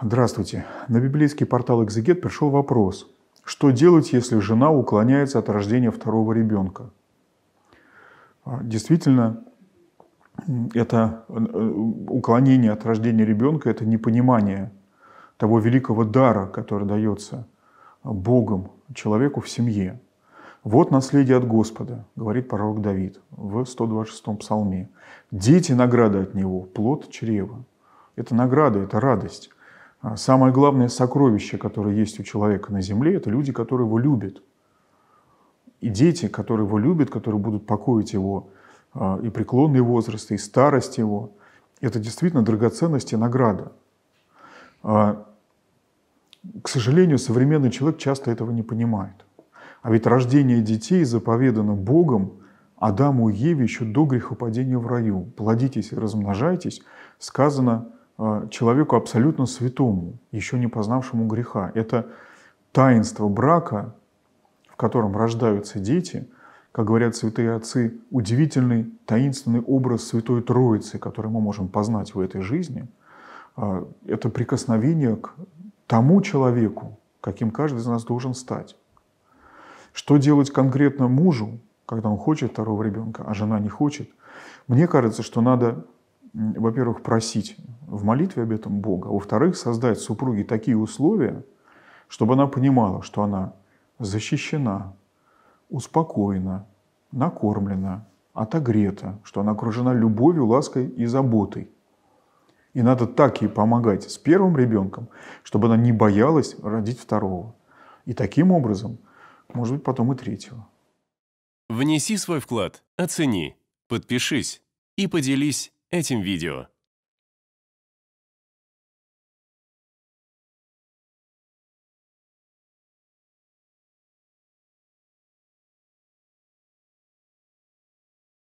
Здравствуйте. На библейский портал «Экзегет» пришел вопрос. Что делать, если жена уклоняется от рождения второго ребенка? А, действительно, это э, э, уклонение от рождения ребенка – это непонимание того великого дара, который дается а, Богом человеку в семье. «Вот наследие от Господа», — говорит пророк Давид в 126-м псалме. «Дети – награда от него, плод чрева». Это награда, это радость. А самое главное сокровище, которое есть у человека на земле, это люди, которые его любят. И дети, которые его любят, которые будут покоить его а, и преклонный возраст, и старость его. Это действительно драгоценность и награда. А, к сожалению, современный человек часто этого не понимает. А ведь рождение детей заповедано Богом Адаму и Еве еще до грехопадения в раю. Плодитесь и размножайтесь, сказано – Э, человеку абсолютно святому, еще не познавшему греха. Это таинство брака, в котором рождаются дети, как говорят святые отцы, удивительный таинственный образ Святой Троицы, который мы можем познать в этой жизни, э, это прикосновение к тому человеку, каким каждый из нас должен стать. Что делать конкретно мужу, когда он хочет второго ребенка, а жена не хочет? Мне кажется, что надо во-первых, просить в молитве об этом Бога, а во-вторых, создать супруге такие условия, чтобы она понимала, что она защищена, успокоена, накормлена, отогрета, что она окружена любовью, лаской и заботой. И надо так ей помогать с первым ребенком, чтобы она не боялась родить второго. И таким образом, может быть, потом и третьего. Внеси свой вклад, оцени, подпишись и поделись этим видео.